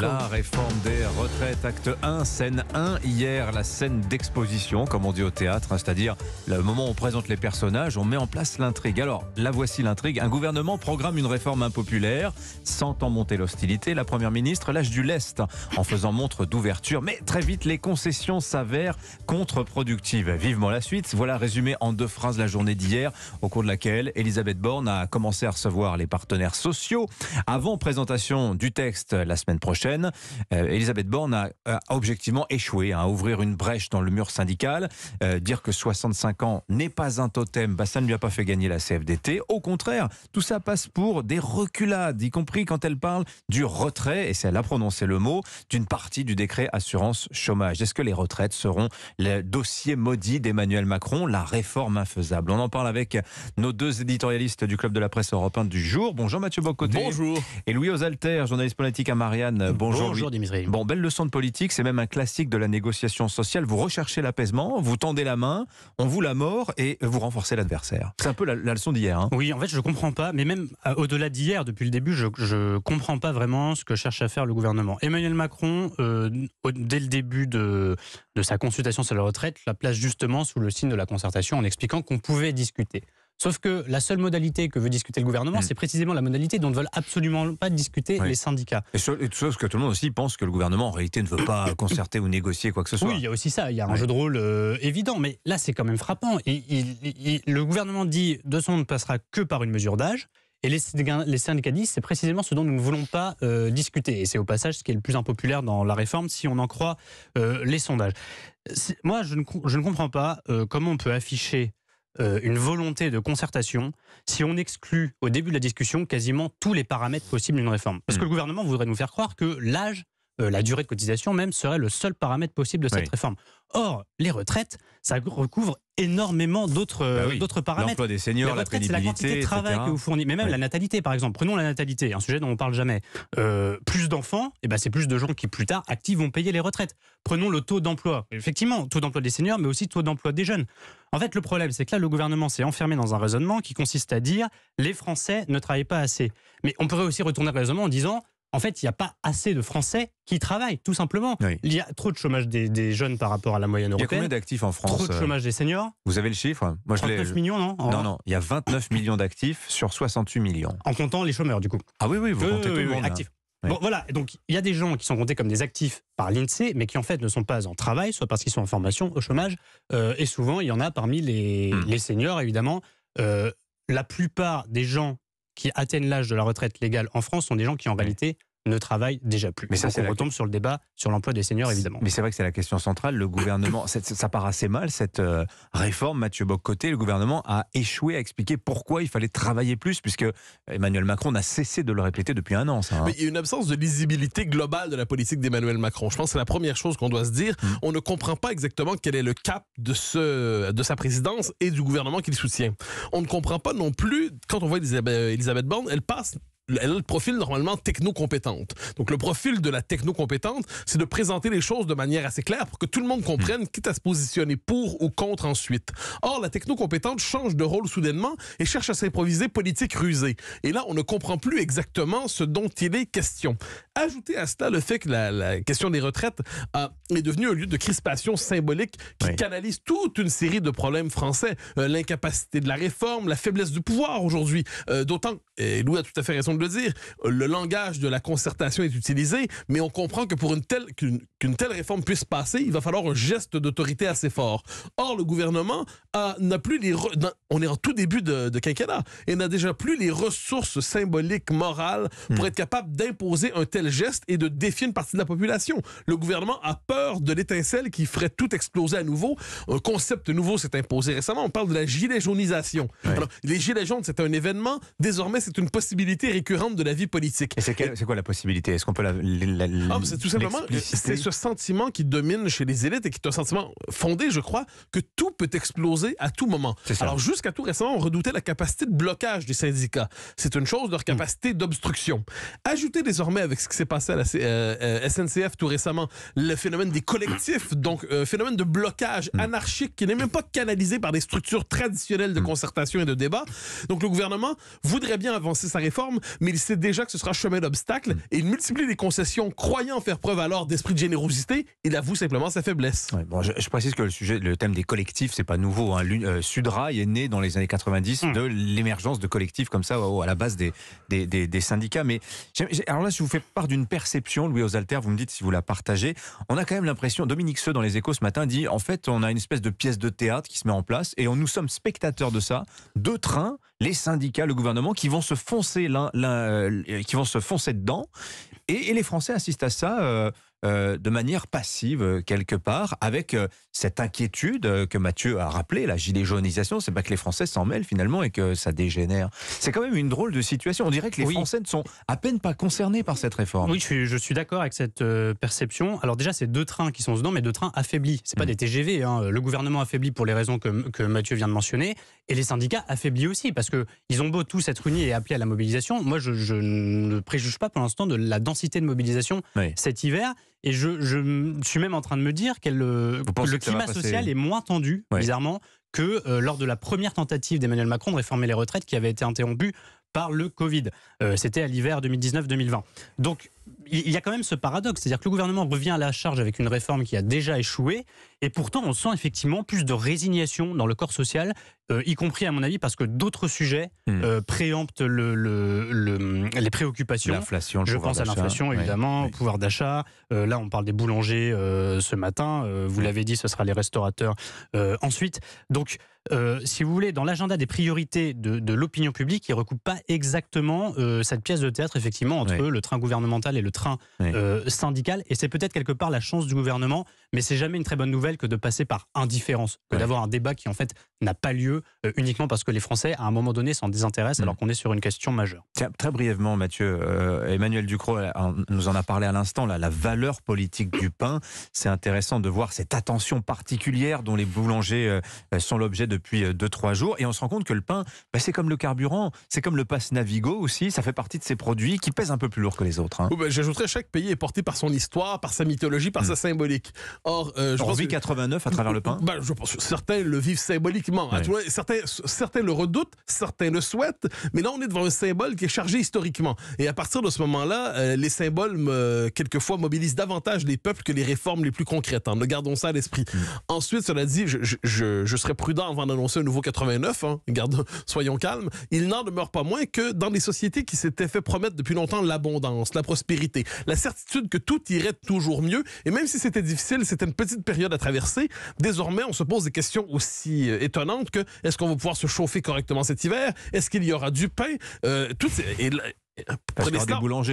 La réforme des retraites, acte 1, scène 1. Hier, la scène d'exposition, comme on dit au théâtre, hein, c'est-à-dire le moment où on présente les personnages, on met en place l'intrigue. Alors, la voici l'intrigue. Un gouvernement programme une réforme impopulaire, sentant monter l'hostilité. La première ministre lâche du lest en faisant montre d'ouverture. Mais très vite, les concessions s'avèrent contre-productives. Vivement la suite. Voilà résumé en deux phrases la journée d'hier, au cours de laquelle Elisabeth Borne a commencé à recevoir les partenaires sociaux. Avant présentation du texte la semaine prochaine, euh, Elisabeth Borne a, objectivement échoué hein, à ouvrir une brèche dans le mur syndical. Euh, dire que 65 ans n'est pas un totem, bah, ça ne lui a pas fait gagner la CFDT. Au contraire, tout ça passe pour des reculades, y compris quand elle parle du retrait, et c'est elle a prononcé le mot, d'une partie du décret assurance chômage. Est-ce que les retraites seront le dossier maudit d'Emmanuel Macron, la réforme infaisable On en parle avec nos deux éditorialistes du Club de la presse européenne du jour. Bonjour Mathieu Bocoté. Bonjour. Et Louis Osalter, journaliste politique à Marianne. Bonjour. Dimitri. Bon, belle leçon de politique, c'est même un classique de la négociation sociale. Vous recherchez l'apaisement, vous tendez la main, on vous la mord et vous renforcez l'adversaire. C'est un peu la, leçon d'hier. Hein. Oui, en fait, je comprends pas, mais même euh, au-delà d'hier, depuis le début, je, ne comprends pas vraiment ce que cherche à faire le gouvernement. Emmanuel Macron, euh, dès le début de, de sa consultation sur la retraite, la place justement sous le signe de la concertation en expliquant qu'on pouvait discuter. Sauf que la seule modalité que veut discuter le gouvernement, mm. c'est précisément la modalité dont ne veulent absolument pas discuter les syndicats. Et, ce, sauf que tout le monde aussi pense que le gouvernement, en réalité, ne veut pas concerter ou négocier quoi que ce soit. Oui, il y a aussi ça. Il y a un jeu de rôle euh, évident. Mais là, c'est quand même frappant. Et, le gouvernement dit de son ne passera que par une mesure d'âge. Et les, syndicats disent, c'est précisément ce dont nous ne voulons pas euh, discuter. Et c'est au passage ce qui est le plus impopulaire dans la réforme, si on en croit euh, les sondages. Moi, je ne comprends pas comment on peut afficher euh, une volonté de concertation si on exclut au début de la discussion quasiment tous les paramètres possibles d'une réforme. Parce que hmm. le gouvernement voudrait nous faire croire que l'âge euh, la durée de cotisation même serait le seul paramètre possible de cette réforme. Or, les retraites, ça recouvre énormément d'autres bah paramètres. L'emploi des seniors, la, retraite, la quantité de travail que vous fournissez, mais même la natalité par exemple. Prenons la natalité, un sujet dont on ne parle jamais. Euh, plus d'enfants, et eh ben c'est plus de gens qui plus tard actifs vont payer les retraites. Prenons le taux d'emploi. Effectivement, taux d'emploi des seniors, mais aussi taux d'emploi des jeunes. En fait, le problème, c'est que là, le gouvernement s'est enfermé dans un raisonnement qui consiste à dire les Français ne travaillent pas assez. Mais on pourrait aussi retourner le raisonnement en disant en fait, il n'y a pas assez de Français qui travaillent, tout simplement. Il y a trop de chômage des, jeunes par rapport à la moyenne européenne. Il y a combien d'actifs en France Trop de euh chômage des seniors. Vous avez le chiffre Moi, 39 millions, non Non, non, il y a 29 millions d'actifs sur 68 millions. En comptant les chômeurs, du coup. Ah oui, oui, vous comptez tout le hein. Actifs. Bon, voilà, donc il y a des gens qui sont comptés comme des actifs par l'INSEE, mais qui en fait ne sont pas en travail, soit parce qu'ils sont en formation, au chômage, euh, et souvent il y en a parmi les, hmm. seniors, évidemment. Euh, la plupart des gens qui atteignent l'âge de la retraite légale en France sont des gens qui, en réalité, ne travaillent déjà plus. Mais ça, ça retombe sur le débat sur l'emploi des seniors, évidemment. Mais c'est vrai que c'est la question centrale. Le gouvernement, ça part assez mal, cette euh, réforme, Mathieu Bock-Côté. Le gouvernement a échoué à expliquer pourquoi il fallait travailler plus, puisque Emmanuel Macron n'a cessé de le répéter depuis un an. Ça, hein. Mais il y a une absence de lisibilité globale de la politique d'Emmanuel Macron. Je pense que c'est la première chose qu'on doit se dire. Mm. On ne comprend pas exactement quel est le cap de, ce, de sa présidence et du gouvernement qu'il soutient. On ne comprend pas non plus, quand on voit Elisabeth, euh, Elisabeth Borne, elle passe elle a le profil normalement techno-compétente. Donc, le profil de la techno-compétente, c'est de présenter les choses de manière assez claire pour que tout le monde comprenne, hmm. quitte à se positionner pour ou contre ensuite. Or, la techno-compétente change de rôle soudainement et cherche à s'improviser politique rusée. Et là, on ne comprend plus exactement ce dont il est question. Ajoutez à cela le fait que la, question des retraites euh, est devenue un lieu de crispation symbolique qui canalise toute une série de problèmes français. Euh, l'incapacité de la réforme, la faiblesse du pouvoir aujourd'hui. Euh, d'autant, et Louis a tout à fait raison de le dire. Le langage de la concertation est utilisé, mais on comprend que pour une telle qu'une telle réforme puisse passer, il va falloir un geste d'autorité assez fort. Or, le gouvernement n'a plus les on est en tout début de, de quinquennat et n'a déjà plus les ressources symboliques, morales pour hmm. être capable d'imposer un tel geste et de défier une partie de la population. Le gouvernement a peur de l'étincelle qui ferait tout exploser à nouveau. Un concept nouveau s'est imposé récemment. On parle de la gilet jaunisation. les gilets jaunes, c'est un événement. Désormais, c'est une possibilité récurrente de la vie politique. c'est, quoi la possibilité Est-ce qu'on peut la, ah, C'est tout simplement ce sentiment qui domine chez les élites et qui est un sentiment fondé, je crois, que tout peut exploser à tout moment. Alors jusqu'à tout récemment, on redoutait la capacité de blocage des syndicats. C'est une chose, leur mm. capacité d'obstruction. Ajoutez désormais avec ce qui s'est passé à la euh, euh, SNCF tout récemment, le phénomène des collectifs, donc un euh, phénomène de blocage mm. anarchique qui n'est même pas canalisé par des structures traditionnelles de mm. concertation et de débat. Donc le gouvernement voudrait bien avancer sa réforme, mais il sait déjà que ce sera chemin d'obstacle mm. et il multiplie les concessions, croyant faire preuve alors d'esprit de générosité. Il avoue simplement sa faiblesse. bon, je, précise que le sujet, le thème des collectifs, c'est pas nouveau. Hein. Euh, Sudrail est né dans les années 90 mm. de l'émergence de collectifs comme ça à la base des, des, syndicats. Mais alors là, si vous faites part d'une perception, Louis Osalter, vous me dites si vous la partagez. On a quand même l'impression, Dominique Seux dans les échos ce matin dit, en fait, on a une espèce de pièce de théâtre qui se met en place et on, nous sommes spectateurs de ça. Deux trains, les syndicats, le gouvernement, qui vont se foncer l'un euh, qui vont se foncer dedans. Et, les Français assistent à ça. Euh, euh, de manière passive quelque part, avec cette inquiétude que Mathieu a rappelée, la gilet jaunisation, c'est pas que les Français s'en mêlent finalement et que ça dégénère. C'est quand même une drôle de situation. On dirait que les Français ne sont à peine pas concernés par cette réforme. Oui, je suis, d'accord avec cette perception. Alors déjà, c'est deux trains qui sont dedans, mais deux trains affaiblis. C'est pas mm. des TGV. Hein. Le gouvernement affaibli pour les raisons que Mathieu vient de mentionner, et les syndicats affaiblis aussi, parce qu'ils ont beau tous être unis et appeler à la mobilisation. Moi, je, ne préjuge pas pour l'instant de la densité de mobilisation cet hiver. Et je, suis même en train de me dire que le climat social est moins tendu, bizarrement, que euh, lors de la première tentative d'Emmanuel Macron de réformer les retraites qui avait été interrompue par le Covid. Euh, c'était à l'hiver 2019-2020. Donc, il y a quand même ce paradoxe, c'est-à-dire que le gouvernement revient à la charge avec une réforme qui a déjà échoué, et pourtant on sent effectivement plus de résignation dans le corps social, euh, y compris à mon avis parce que d'autres sujets hmm. euh, préemptent le, le, les préoccupations. L'inflation, je pense à l'inflation évidemment, au pouvoir d'achat. Euh, là, on parle des boulangers ce matin. vous hmm. l'avez dit, ce sera les restaurateurs ensuite. Donc, si vous voulez, dans l'agenda des priorités de, de l'opinion publique, il recoupe pas exactement euh, cette pièce de théâtre, effectivement, entre le train gouvernemental et le train euh, syndical. Et c'est peut-être quelque part la chance du gouvernement, mais c'est jamais une très bonne nouvelle que de passer par indifférence, que d'avoir un débat qui, en fait, n'a pas lieu euh, uniquement parce que les Français, à un moment donné, s'en désintéressent, alors mm. qu'on est sur une question majeure. très brièvement, Mathieu, Emmanuel Ducrot nous en a parlé à l'instant, là, la valeur politique du pain. C'est intéressant de voir cette attention particulière dont les boulangers sont l'objet depuis 2-3 jours. Et on se rend compte que le pain, bah, c'est comme le carburant, c'est comme le passe Navigo aussi, ça fait partie de ces produits qui pèsent un peu plus lourd que les autres. Hein. Oh, bah, j'ajouterais chaque pays est porté par son histoire, par sa mythologie, par hmm. sa symbolique. Or, euh, je pense 89 à travers le pain bah, Je pense certains le vivent symboliquement. Ah, certains, certains le redoutent, certains le souhaitent, mais là on est devant un symbole qui est chargé historiquement. Et à partir de ce moment-là, euh, les symboles, euh, quelquefois, mobilisent davantage les peuples que les réformes les plus concrètes. Hein. Gardons ça à l'esprit. Hmm. Ensuite, cela dit, je, je, serais prudent avant d'annoncer un nouveau 89. Hein. soyons calmes. Il n'en demeure pas moins que dans des sociétés qui s'étaient fait promettre depuis longtemps l'abondance, la prospérité, la certitude que tout irait toujours mieux. Et même si c'était difficile, c'était une petite période à traverser. Désormais, on se pose des questions aussi euh, étonnantes que est-ce qu'on va pouvoir se chauffer correctement cet hiver Est-ce qu'il y aura du pain euh,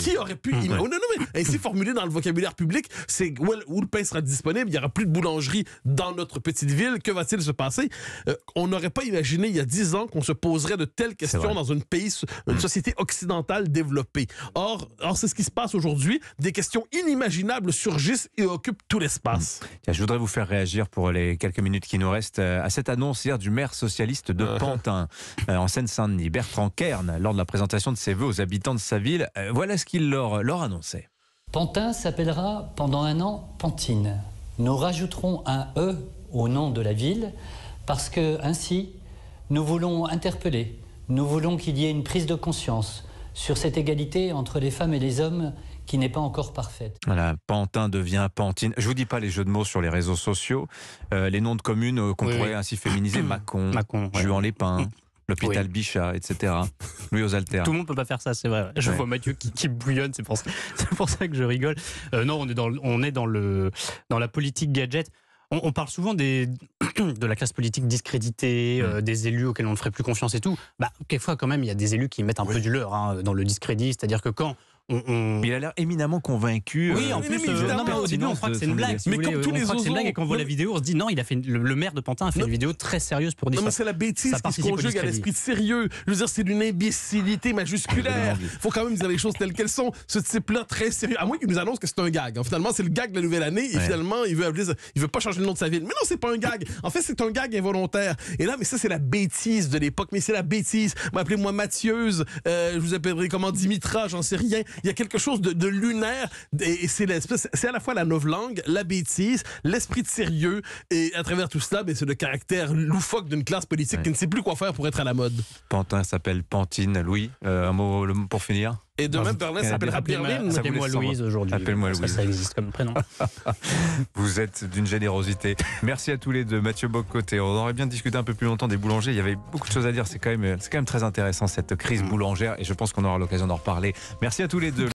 qui aurait pu. Hum, oh, non, non, mais ainsi eh, formulé dans le vocabulaire public, c'est où, le pain sera disponible, il n'y aura plus de boulangerie dans notre petite ville, que va-t-il se passer? Euh, on n'aurait pas imaginé il y a dix ans qu'on se poserait de telles questions dans une, pays, une hum. société occidentale développée. Or, c'est ce qui se passe aujourd'hui. Des questions inimaginables surgissent et occupent tout l'espace. Hum. Je voudrais vous faire réagir pour les quelques minutes qui nous restent euh, à cette annonce hier du maire socialiste de ah. Pantin, euh, en Seine-Saint-Denis, Bertrand Kern, lors de la présentation de ses vœux aux habitants de sa ville. Euh, voilà ce qu'il leur, annonçait. Pantin s'appellera pendant un an Pantine. Nous rajouterons un E au nom de la ville parce que ainsi, nous voulons interpeller, nous voulons qu'il y ait une prise de conscience sur cette égalité entre les femmes et les hommes qui n'est pas encore parfaite. Voilà, Pantin devient Pantine. Je vous dis pas les jeux de mots sur les réseaux sociaux, euh, les noms de communes euh, qu'on pourrait ainsi féminiser, Macon, Macon juan les l'hôpital Bichat, etc. Louis aux Tout le monde peut pas faire ça, c'est vrai. Je vois Mathieu qui, bouillonne, c'est pour, ça, pour ça que je rigole. Euh, non, on est, dans, on est dans, le, dans la politique gadget. On, parle souvent des, de la classe politique discréditée, euh, mm. des élus auxquels on ne ferait plus confiance et tout. Bah, quelquefois, quand même, il y a des élus qui mettent un peu du leur hein, dans le discrédit. C'est-à-dire que quand il a l'air éminemment convaincu. Oui, euh, en plus, euh, au début, on croit que c'est une blague. mais comme tous les croit que c'est une blague et quand on voit la vidéo, on se dit non, il a fait le maire de Pantin a fait une vidéo très sérieuse pour dire. Non, mais c'est la bêtise parce qu'on se à l'esprit sérieux. Je veux dire, c'est d'une imbécilité majusculaire. Faut quand même dire les choses telles qu'elles sont. Ce type-là, très sérieux. À moins qu'il nous annonce que c'est un gag. Hein, finalement, c'est le gag de la nouvelle année et finalement, il veut, il veut pas changer le nom de sa ville. Mais non, c'est pas un gag. En fait, c'est un gag involontaire. Et là, mais ça, c'est la bêtise de l'époque. Mais c'est la bêtise. Appelez-moi Mathieuse. Euh, je vous appellerai comment Dimitra, j'en sais rien il y a quelque chose de, lunaire et, c'est à la fois la novlangue, la bêtise, l'esprit de sérieux et à travers tout cela, ben, c'est le caractère loufoque d'une classe politique qui ne sait plus quoi faire pour être à la mode. Pantin s'appelle Pantine, Louis. Euh, un mot pour finir et demain, Berlin s'appellera Berlin. Appelez-moi Louise aujourd'hui. Appelle-moi Louise. Ça existe comme prénom. Vous êtes d'une générosité. Merci à tous les deux. Mathieu Bocoté, on aurait bien discuté un peu plus longtemps des boulangers. Il y avait beaucoup de choses à dire. C'est quand, même, quand même très intéressant cette crise mm. boulangère et je pense qu'on aura l'occasion d'en reparler. Merci à tous les deux.